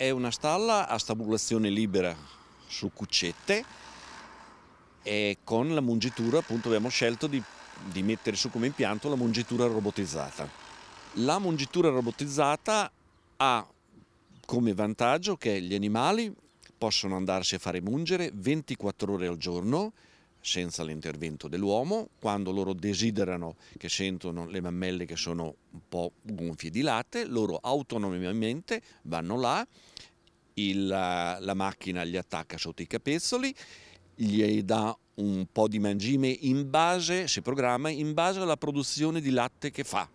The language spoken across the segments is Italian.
È una stalla a stabulazione libera su cuccette e con la mungitura appunto abbiamo scelto di, di mettere su come impianto la mungitura robotizzata. La mungitura robotizzata ha come vantaggio che gli animali possono andarsi a fare mungere 24 ore al giorno senza l'intervento dell'uomo, quando loro desiderano che sentono le mammelle che sono un po' gonfie di latte, loro autonomamente vanno là, il, eh, la macchina gli attacca sotto i capezzoli, gli dà un po' di mangime in base, si programma in base alla produzione di latte che fa.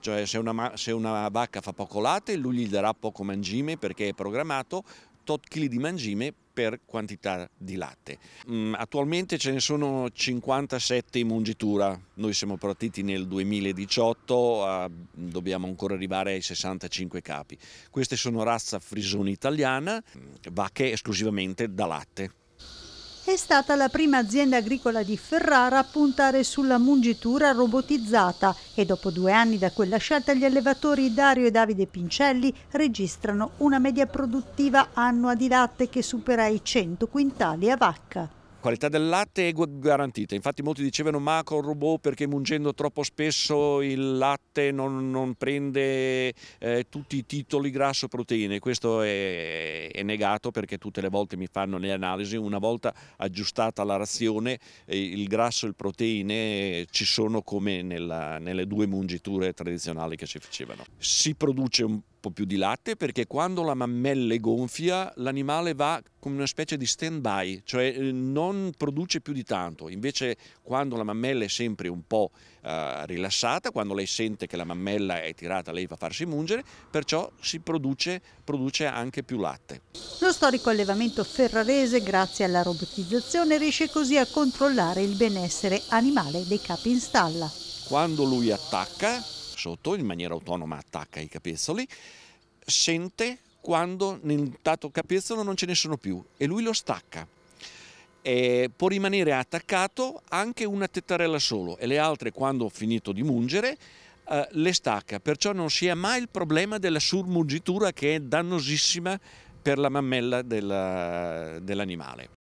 Cioè se una, se una vacca fa poco latte lui gli darà poco mangime perché è programmato tot chili di mangime per quantità di latte. Mm, attualmente ce ne sono 57 in mungitura, noi siamo partiti nel 2018, dobbiamo ancora arrivare ai 65 capi. Queste sono razza frisone italiana, mm, vacche esclusivamente da latte è stata la prima azienda agricola di Ferrara a puntare sulla mungitura robotizzata e dopo due anni da quella scelta gli allevatori Dario e Davide Pincelli registrano una media produttiva annua di latte che supera i 100 quintali a vacca qualità del latte è garantita, infatti molti dicevano ma con robot perché mungendo troppo spesso il latte non, non prende eh, tutti i titoli grasso proteine, questo è, è, negato perché tutte le volte mi fanno le analisi, una volta aggiustata la razione eh, il grasso e il proteine eh, ci sono come nella, nelle due mungiture tradizionali che si facevano. Si produce un troppo più di latte perché quando la mammella è gonfia l'animale va come una specie di stand-by, cioè eh, non produce più di tanto. Invece quando la mammella è sempre un po' eh, rilassata, quando lei sente che la mammella è tirata, lei va a farsi mungere, perciò si produce, produce anche più latte. Lo storico allevamento ferrarese, grazie alla robotizzazione, riesce così a controllare il benessere animale dei capi in stalla. Quando lui attacca, sotto, in maniera autonoma attacca i capezzoli, sente quando nel dato capezzolo non ce ne sono più e lui lo stacca. E può rimanere attaccato anche una tettarella solo e le altre quando ho finito di mungere eh, le stacca, perciò non si ha mai il problema della surmungitura che è dannosissima per la mammella dell'animale.